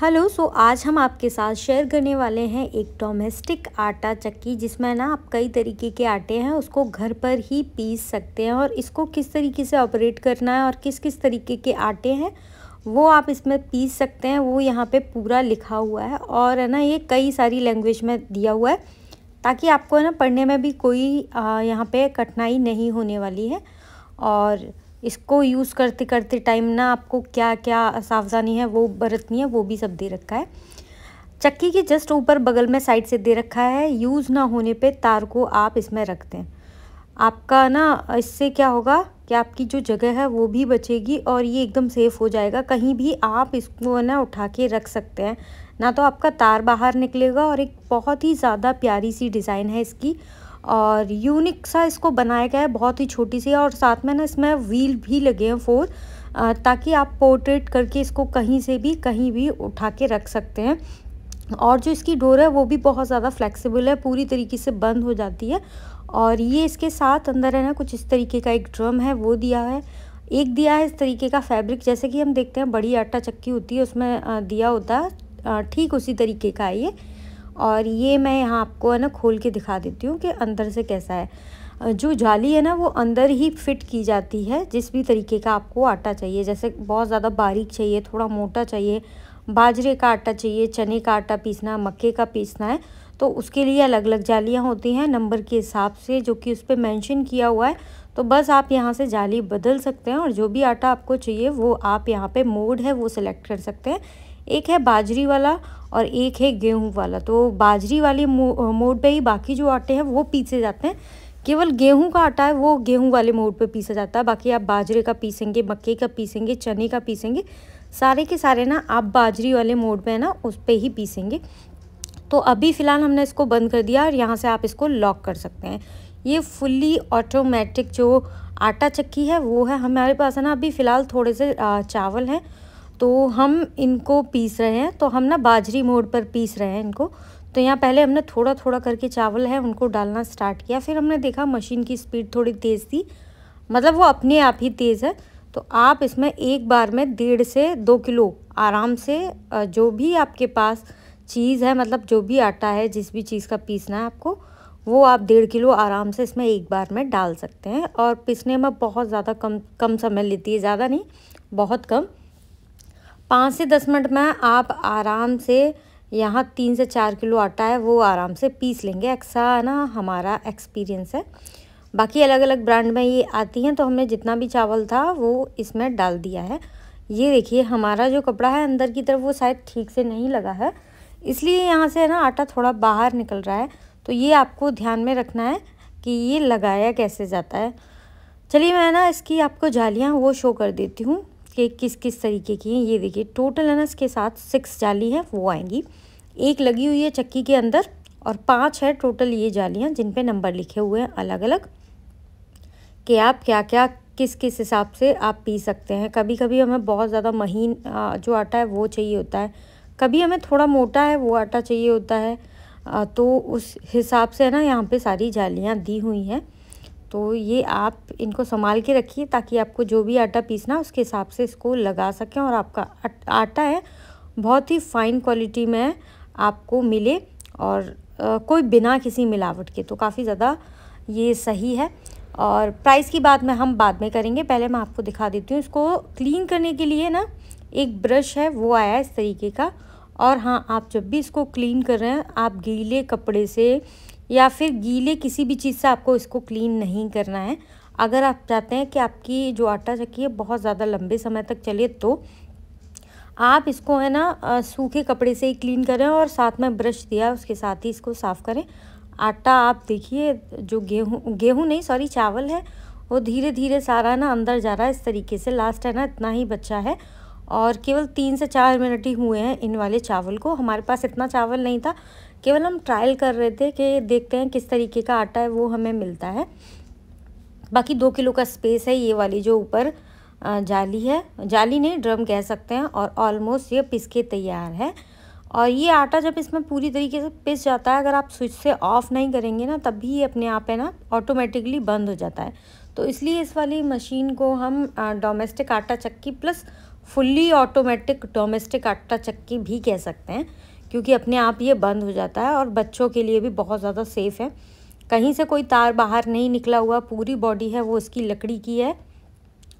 hello सो आज हम आपके साथ शेयर करने वाले हैं एक डोमेस्टिक आटा चक्की जिसमें ना आप कई तरीके के आटे हैं उसको घर पर ही पीस सकते हैं और इसको किस तरीके से ऑपरेट करना है और किस किस तरीके के आटे हैं वो आप इसमें पीस सकते हैं वो यहाँ पे पूरा लिखा हुआ है और है ना ये कई सारी लैंग्वेज में दिया हुआ है ताकि आपको है ना पढ़ने में भी कोई यहाँ पर कठिनाई नहीं होने वाली है और इसको यूज़ करते करते टाइम ना आपको क्या क्या सावधानी है वो बरतनी है वो भी सब दे रखा है चक्की के जस्ट ऊपर बगल में साइड से दे रखा है यूज़ ना होने पे तार को आप इसमें रख दें आपका ना इससे क्या होगा कि आपकी जो जगह है वो भी बचेगी और ये एकदम सेफ़ हो जाएगा कहीं भी आप इसको ना उठा के रख सकते हैं ना तो आपका तार बाहर निकलेगा और एक बहुत ही ज़्यादा प्यारी सी डिज़ाइन है इसकी और यूनिक सा इसको बनाया गया है बहुत ही छोटी सी और साथ में ना इसमें व्हील भी लगे हैं फोर ताकि आप पोर्ट्रेट करके इसको कहीं से भी कहीं भी उठा के रख सकते हैं और जो इसकी डोर है वो भी बहुत ज़्यादा फ्लेक्सिबल है पूरी तरीके से बंद हो जाती है और ये इसके साथ अंदर है ना कुछ इस तरीके का एक ड्रम है वो दिया है एक दिया है इस तरीके का फैब्रिक जैसे कि हम देखते हैं बड़ी आटा चक्की होती है उसमें दिया होता है ठीक उसी तरीके का है ये और ये मैं यहाँ आपको है ना खोल के दिखा देती हूँ कि अंदर से कैसा है जो जाली है ना वो अंदर ही फिट की जाती है जिस भी तरीके का आपको आटा चाहिए जैसे बहुत ज़्यादा बारीक चाहिए थोड़ा मोटा चाहिए बाजरे का आटा चाहिए चने का आटा पीसना मक्के का पीसना है तो उसके लिए अलग अलग जालियाँ होती हैं नंबर के हिसाब से जो कि उस पर मैंशन किया हुआ है तो बस आप यहाँ से जाली बदल सकते हैं और जो भी आटा आपको चाहिए वो आप यहाँ पर मोड है वो सिलेक्ट कर सकते हैं एक है बाजरी वाला और एक है गेहूँ वाला तो बाजरी वाले मोड पे ही बाकी जो आटे हैं वो पीसे जाते हैं केवल गेहूं का आटा है वो गेहूं वाले मोड पे पीसा जाता है बाकी आप बाजरे का पीसेंगे मक्के का पीसेंगे चने का पीसेंगे सारे के सारे ना आप बाजरी वाले मोड पे है ना उस पर ही पीसेंगे तो अभी फ़िलहाल हमने इसको बंद कर दिया और यहाँ से आप इसको लॉक कर सकते हैं ये फुल्ली ऑटोमेटिक जो आटा चक्की है वो है हमारे पास है ना अभी फ़िलहाल थोड़े से चावल हैं तो हम इनको पीस रहे हैं तो हम ना बाजरी मोड पर पीस रहे हैं इनको तो यहाँ पहले हमने थोड़ा थोड़ा करके चावल है उनको डालना स्टार्ट किया फिर हमने देखा मशीन की स्पीड थोड़ी तेज़ थी मतलब वो अपने आप ही तेज़ है तो आप इसमें एक बार में डेढ़ से दो किलो आराम से जो भी आपके पास चीज़ है मतलब जो भी आटा है जिस भी चीज़ का पीसना है आपको वो आप डेढ़ किलो आराम से इसमें एक बार में डाल सकते हैं और पीसने में बहुत ज़्यादा कम कम समय लेती है ज़्यादा नहीं बहुत कम पाँच से दस मिनट में आप आराम से यहाँ तीन से चार किलो आटा है वो आराम से पीस लेंगे ऐसा ना हमारा एक्सपीरियंस है बाकी अलग अलग ब्रांड में ये आती हैं तो हमने जितना भी चावल था वो इसमें डाल दिया है ये देखिए हमारा जो कपड़ा है अंदर की तरफ वो शायद ठीक से नहीं लगा है इसलिए यहाँ से है ना आटा थोड़ा बाहर निकल रहा है तो ये आपको ध्यान में रखना है कि ये लगाया कैसे जाता है चलिए मैं ना इसकी आपको जालियाँ वो शो कर देती हूँ के किस किस तरीके की हैं ये देखिए टोटल है ना इसके साथ सिक्स जाली हैं वो आएंगी एक लगी हुई है चक्की के अंदर और पांच है टोटल ये जालियाँ जिन पे नंबर लिखे हुए हैं अलग अलग कि आप क्या क्या किस किस हिसाब से आप पी सकते हैं कभी कभी हमें बहुत ज़्यादा महीन जो आटा है वो चाहिए होता है कभी हमें थोड़ा मोटा है वो आटा चाहिए होता है तो उस हिसाब से है ना यहाँ पे सारी जालियाँ दी हुई हैं तो ये आप इनको संभाल के रखिए ताकि आपको जो भी आटा पीसना है उसके हिसाब से इसको लगा सकें और आपका आटा है बहुत ही फाइन क्वालिटी में आपको मिले और कोई बिना किसी मिलावट के तो काफ़ी ज़्यादा ये सही है और प्राइस की बात में हम बाद में करेंगे पहले मैं आपको दिखा देती हूँ इसको क्लीन करने के लिए ना एक ब्रश है वो आया है इस तरीके का और हाँ आप जब भी इसको क्लीन कर रहे हैं आप गीले कपड़े से या फिर गीले किसी भी चीज़ से आपको इसको क्लीन नहीं करना है अगर आप चाहते हैं कि आपकी जो आटा चक्की है बहुत ज़्यादा लंबे समय तक चले तो आप इसको है ना सूखे कपड़े से ही क्लीन करें और साथ में ब्रश दिया उसके साथ ही इसको साफ़ करें आटा आप देखिए जो गेहूँ गेहूँ नहीं सॉरी चावल है वो धीरे धीरे सारा ना अंदर जा रहा है इस तरीके से लास्ट है ना इतना ही बच्चा है और केवल तीन से चार मिनट ही हुए हैं इन वाले चावल को हमारे पास इतना चावल नहीं था केवल हम ट्रायल कर रहे थे कि देखते हैं किस तरीके का आटा है वो हमें मिलता है बाकी दो किलो का स्पेस है ये वाली जो ऊपर जाली है जाली नहीं ड्रम कह सकते हैं और ऑलमोस्ट ये पिस के तैयार है और ये आटा जब इसमें पूरी तरीके से पिस जाता है अगर आप स्विच से ऑफ़ नहीं करेंगे ना तब भी ये अपने आप है ना ऑटोमेटिकली बंद हो जाता है तो इसलिए इस वाली मशीन को हम डोमेस्टिक आटा चक्की प्लस फुल्ली ऑटोमेटिक डोमेस्टिक आटा चक्की भी कह सकते हैं क्योंकि अपने आप ये बंद हो जाता है और बच्चों के लिए भी बहुत ज़्यादा सेफ़ है कहीं से कोई तार बाहर नहीं निकला हुआ पूरी बॉडी है वो इसकी लकड़ी की है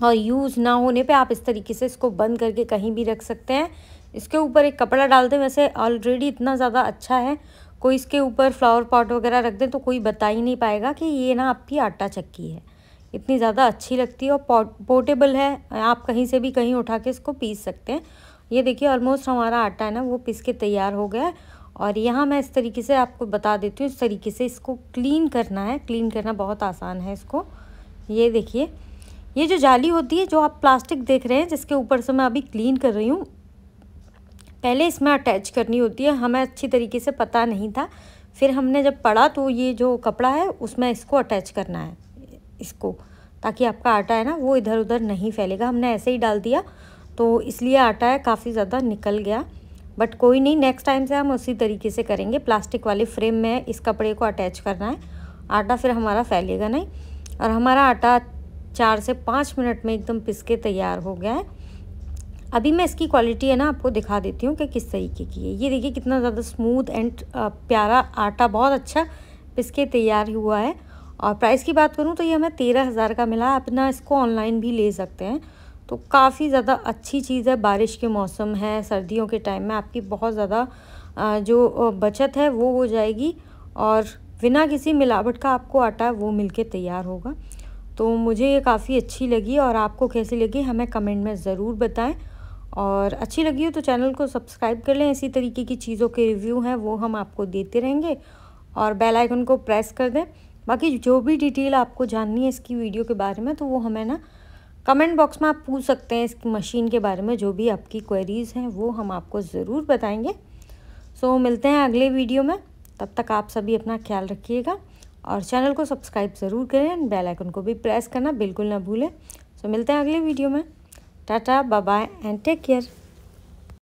और यूज़ ना होने पे आप इस तरीके से इसको बंद करके कहीं भी रख सकते हैं इसके ऊपर एक कपड़ा डाल दें वैसे ऑलरेडी इतना ज़्यादा अच्छा है कोई इसके ऊपर फ्लावर पॉट वगैरह रख दें तो कोई बता ही नहीं पाएगा कि ये ना आपकी आटा चक्की है इतनी ज़्यादा अच्छी लगती है और पो, पोर्टेबल है आप कहीं से भी कहीं उठा के इसको पीस सकते हैं ये देखिए ऑलमोस्ट हमारा आटा है ना वो पीस के तैयार हो गया है और यहाँ मैं इस तरीके से आपको बता देती हूँ इस तरीके से इसको क्लीन करना है क्लीन करना बहुत आसान है इसको ये देखिए ये जो जाली होती है जो आप प्लास्टिक देख रहे हैं जिसके ऊपर से मैं अभी क्लीन कर रही हूँ पहले इसमें अटैच करनी होती है हमें अच्छी तरीके से पता नहीं था फिर हमने जब पढ़ा तो ये जो कपड़ा है उसमें इसको अटैच करना है इसको ताकि आपका आटा है ना वो इधर उधर नहीं फैलेगा हमने ऐसे ही डाल दिया तो इसलिए आटा है काफ़ी ज़्यादा निकल गया बट कोई नहीं नेक्स्ट टाइम से हम उसी तरीके से करेंगे प्लास्टिक वाले फ्रेम में इस कपड़े को अटैच करना है आटा फिर हमारा फैलेगा नहीं और हमारा आटा चार से पाँच मिनट में एकदम पिस के तैयार हो गया है अभी मैं इसकी क्वालिटी है ना आपको दिखा देती हूँ कि किस तरीके की है ये देखिए कितना ज़्यादा स्मूथ एंड प्यारा आटा बहुत अच्छा पिस के तैयार हुआ है और प्राइस की बात करूँ तो ये हमें तेरह हज़ार का मिला आप ना इसको ऑनलाइन भी ले सकते हैं तो काफ़ी ज़्यादा अच्छी चीज़ है बारिश के मौसम है सर्दियों के टाइम में आपकी बहुत ज़्यादा जो बचत है वो हो जाएगी और बिना किसी मिलावट का आपको आटा वो मिलके तैयार होगा तो मुझे ये काफ़ी अच्छी लगी और आपको कैसी लगी हमें कमेंट में ज़रूर बताएं और अच्छी लगी हो तो चैनल को सब्सक्राइब कर लें इसी तरीके की चीज़ों के रिव्यू हैं वो हम आपको देते रहेंगे और बेल आइकन को प्रेस कर दें बाकी जो भी डिटेल आपको जाननी है इसकी वीडियो के बारे में तो वो हमें ना कमेंट बॉक्स में आप पूछ सकते हैं इस मशीन के बारे में जो भी आपकी क्वेरीज़ हैं वो हम आपको ज़रूर बताएंगे सो so, मिलते हैं अगले वीडियो में तब तक आप सभी अपना ख्याल रखिएगा और चैनल को सब्सक्राइब ज़रूर करें एंड बेल आइकन को भी प्रेस करना बिल्कुल ना भूलें सो so, मिलते हैं अगले वीडियो में tata bye bye and take care